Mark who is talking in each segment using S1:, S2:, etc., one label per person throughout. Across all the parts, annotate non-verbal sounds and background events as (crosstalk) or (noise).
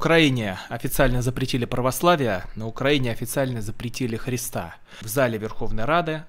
S1: Украине официально запретили православие, на Украине официально запретили Христа. В зале Верховной Рады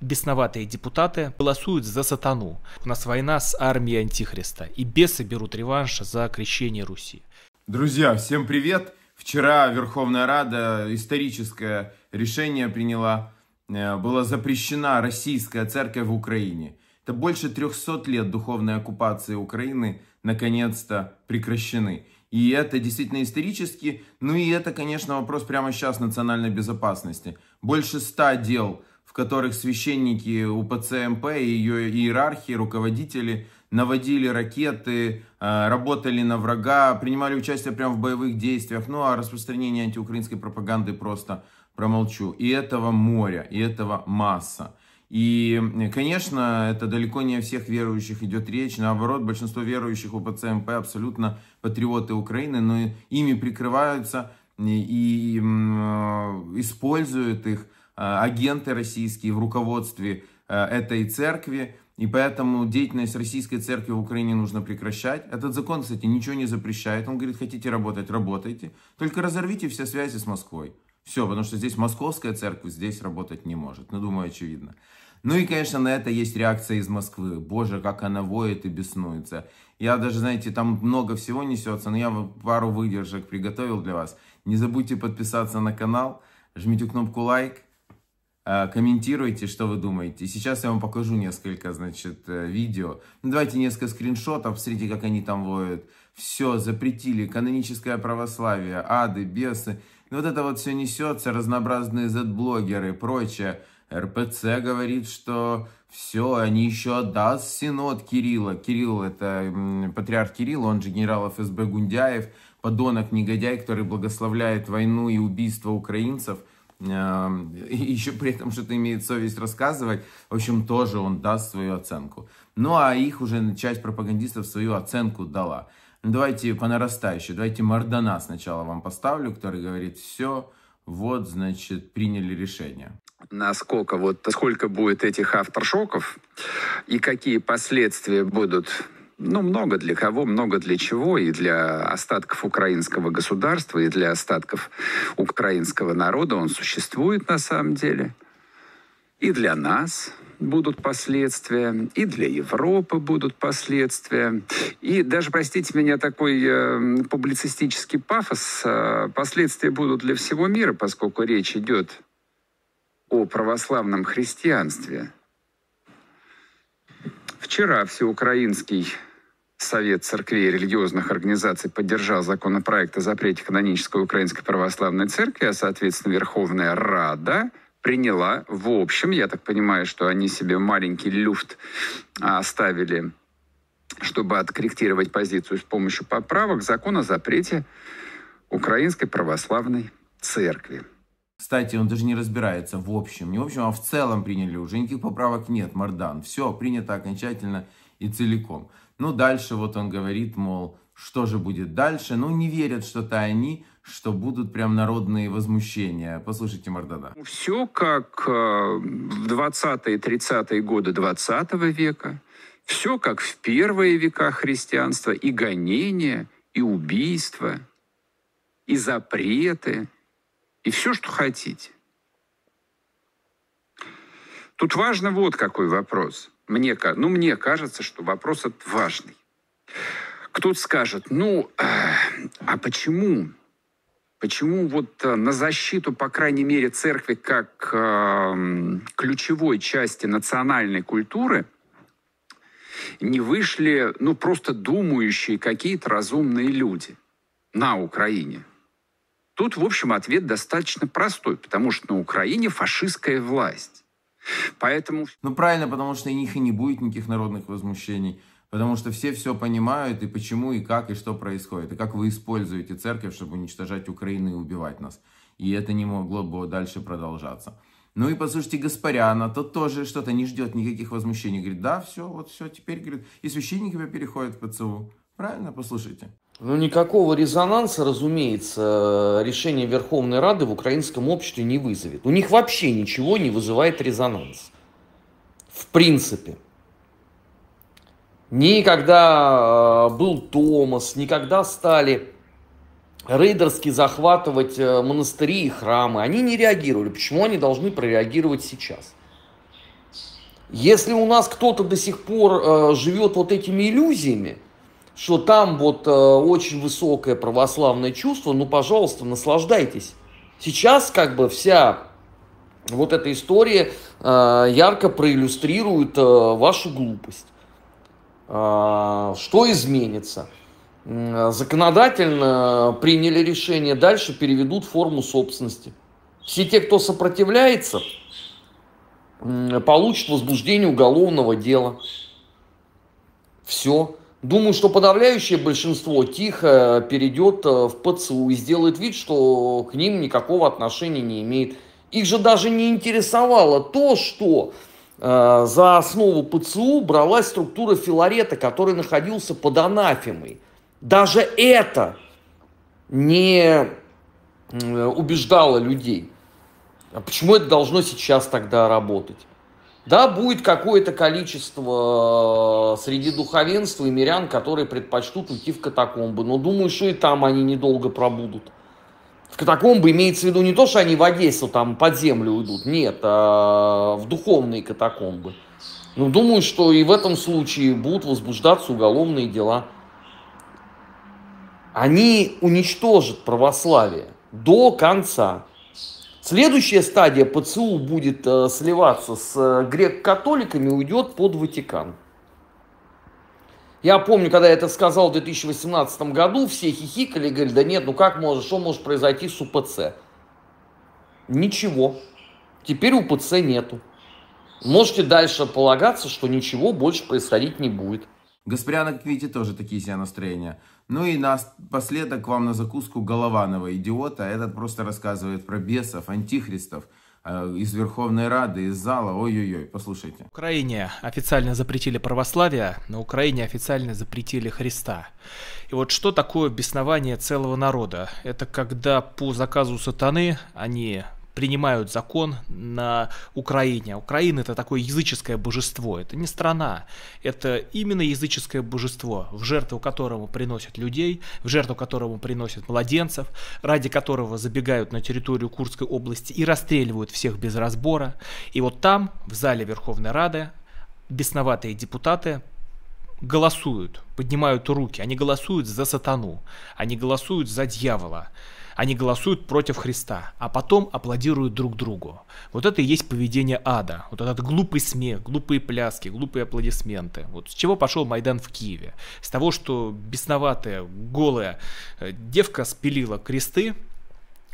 S1: бесноватые депутаты голосуют за сатану. У нас война с армией Антихриста, и бесы берут реванш за крещение Руси. Друзья,
S2: всем привет! Вчера Верховная Рада историческое решение приняла. Э, была запрещена российская церковь в Украине. Это больше 300 лет духовной оккупации Украины наконец-то прекращены. И это действительно исторически. Ну и это, конечно, вопрос прямо сейчас национальной безопасности. Больше ста дел, в которых священники УПЦМП и ее иерархии, руководители наводили ракеты, э, работали на врага, принимали участие прямо в боевых действиях. Ну а распространение антиукраинской пропаганды просто промолчу. И этого моря, и этого масса. И, конечно, это далеко не о всех верующих идет речь. Наоборот, большинство верующих у ПЦМП абсолютно патриоты Украины, но ими прикрываются и, э, используют их э, агенты российские в руководстве э, этой церкви. И поэтому деятельность российской церкви в Украине нужно прекращать. Этот закон, кстати, ничего не запрещает. Он говорит, хотите работать, работайте. Только разорвите все связи с Москвой. Все, потому что здесь московская церковь, здесь работать не может. Ну, думаю, очевидно. Ну и, конечно, на это есть реакция из Москвы. Боже, как она воет и беснуется. Я даже, знаете, там много всего несется, но я пару выдержек приготовил для вас. Не забудьте подписаться на канал, жмите кнопку лайк, э, комментируйте, что вы думаете. Сейчас я вам покажу несколько, значит, э, видео. Ну, давайте несколько скриншотов, смотрите, как они там воют. Все, запретили, каноническое православие, ады, бесы. И вот это вот все несется, разнообразные Z-блогеры и прочее. РПЦ говорит, что все, они еще отдаст Синод Кирилла. Кирилл это патриарх Кирилл, он же генерал ФСБ Гундяев, подонок-негодяй, который благословляет войну и убийство украинцев. Эм, и (laughs) еще при этом что-то имеет совесть рассказывать. В общем, тоже он даст свою оценку. Ну а их уже часть пропагандистов свою оценку дала. Давайте по нарастающей, давайте Мардана сначала вам поставлю, который говорит все, вот, значит, приняли решение.
S3: Насколько вот, сколько будет этих авторшоков и какие последствия будут ну, много для кого, много для чего, и для остатков украинского государства, и для остатков украинского народа он существует на самом деле, и для нас – будут последствия, и для Европы будут последствия. И даже, простите меня, такой э, публицистический пафос, э, последствия будут для всего мира, поскольку речь идет о православном христианстве. Вчера всеукраинский Совет церквей и религиозных организаций поддержал законопроект о запрете канонической Украинской Православной Церкви, а, соответственно, Верховная Рада – приняла. В общем, я так понимаю, что они себе маленький люфт а, оставили, чтобы откорректировать позицию с помощью поправок закона о запрете
S2: Украинской Православной Церкви. Кстати, он даже не разбирается в общем, не в общем, а в целом приняли уже. Никаких поправок нет, Мордан. Все, принято окончательно и целиком. Ну, дальше вот он говорит, мол, что же будет дальше. Ну, не верят что-то они, что будут прям народные возмущения. Послушайте Мардана. Все как
S3: э, в 20-е, 30-е годы 20 века. Все как в первые века христианства. И гонения, и убийства, и запреты, и все, что хотите. Тут важно вот какой вопрос. Мне, ну, мне кажется, что вопрос этот важный. Кто-то скажет, ну, а почему? Почему вот э, на защиту, по крайней мере, церкви как э, ключевой части национальной культуры не вышли, ну, просто думающие какие-то разумные люди на Украине? Тут, в общем, ответ достаточно простой, потому что на Украине фашистская
S2: власть. Поэтому... Ну, правильно, потому что у них и не будет никаких народных возмущений. Потому что все все понимают, и почему, и как, и что происходит, и как вы используете церковь, чтобы уничтожать Украину и убивать нас. И это не могло бы дальше продолжаться. Ну и послушайте Гаспаряна, тот тоже что-то не ждет никаких возмущений. Говорит, да, все, вот все, теперь, говорит, и священники переходят в ПЦУ. Правильно, послушайте.
S4: Ну, никакого резонанса, разумеется, решение Верховной Рады в украинском обществе не вызовет. У них вообще ничего не вызывает резонанс. В принципе. Никогда э, был Томас, никогда стали рейдерски захватывать э, монастыри и храмы. Они не реагировали. Почему они должны прореагировать сейчас? Если у нас кто-то до сих пор э, живет вот этими иллюзиями, что там вот очень высокое православное чувство, ну, пожалуйста, наслаждайтесь. Сейчас как бы вся вот эта история ярко проиллюстрирует вашу глупость. А, что изменится. Законодательно приняли решение, дальше переведут форму собственности. Все те, кто сопротивляется, получат возбуждение уголовного дела. Все. Думаю, что подавляющее большинство тихо перейдет э, в ПЦУ и сделает вид, что к ним никакого отношения не имеет. Их же даже не интересовало то, что Э, за основу ПЦУ бралась структура Филарета, который находился под анафемой. Даже это не убеждало людей. А почему это должно сейчас тогда работать? Да, будет какое-то количество э, среди духовенства и мирян, которые предпочтут уйти в катакомбы, но думаю, что и там они недолго пробудут. В катакомбы имеется в виду не то, что они в Одессу там под землю уйдут, нет, а в духовные катакомбы. Ну думаю, что и в этом случае будут возбуждаться уголовные дела. Они уничтожат православие до конца. Следующая стадия ПЦУ будет э, сливаться с э, грек-католиками уйдет под Ватикан. Я помню, когда я это сказал в 2018 году, все хихикали, говорили, да нет, ну как может, что может произойти с УПЦ? Ничего. Теперь
S2: УПЦ нету. Можете дальше полагаться, что ничего больше происходить не будет. Гаспряна, как видите, тоже такие себе настроения. Ну и напоследок вам на закуску Голованова, идиота. Этот просто рассказывает про бесов, антихристов. Э, из Верховной Рады, из зала, ой-ой-ой, послушайте. В
S1: Украине официально запретили православие, на Украине официально запретили Христа. И вот что такое беснование целого народа? Это когда по заказу сатаны они принимают закон на Украине. А Украина это такое языческое божество, это не страна, это именно языческое божество, в жертву которому приносят людей, в жертву которому приносят младенцев, ради которого забегают на территорию Курской области и расстреливают всех без разбора. И вот там, в зале Верховной Рады, бесноватые депутаты голосуют, поднимают руки, они голосуют за сатану, они голосуют за дьявола. Они голосуют против Христа, а потом аплодируют друг другу. Вот это и есть поведение ада. Вот этот глупый смех, глупые пляски, глупые аплодисменты. Вот с чего пошел Майдан в Киеве? С того, что бесноватая, голая э, девка спилила кресты,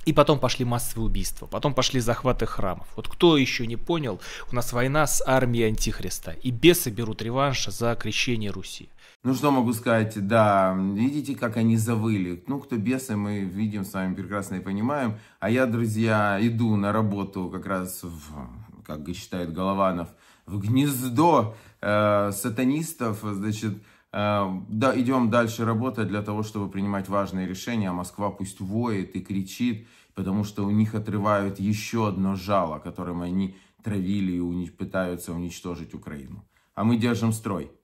S1: и потом пошли массовые убийства, потом пошли захваты храмов. Вот кто еще не понял, у нас война с армией Антихриста. И бесы берут реванш за крещение Руси.
S2: Ну что могу сказать, да, видите, как они завыли. Ну, кто бесы, мы видим с вами прекрасно и понимаем. А я, друзья, иду на работу как раз, в, как считает Голованов, в гнездо э, сатанистов, значит, Эм, да, идем дальше работать для того, чтобы принимать важные решения, а Москва пусть воет и кричит, потому что у них отрывают еще одно жало, которым они травили и пытаются уничтожить Украину. А мы держим строй.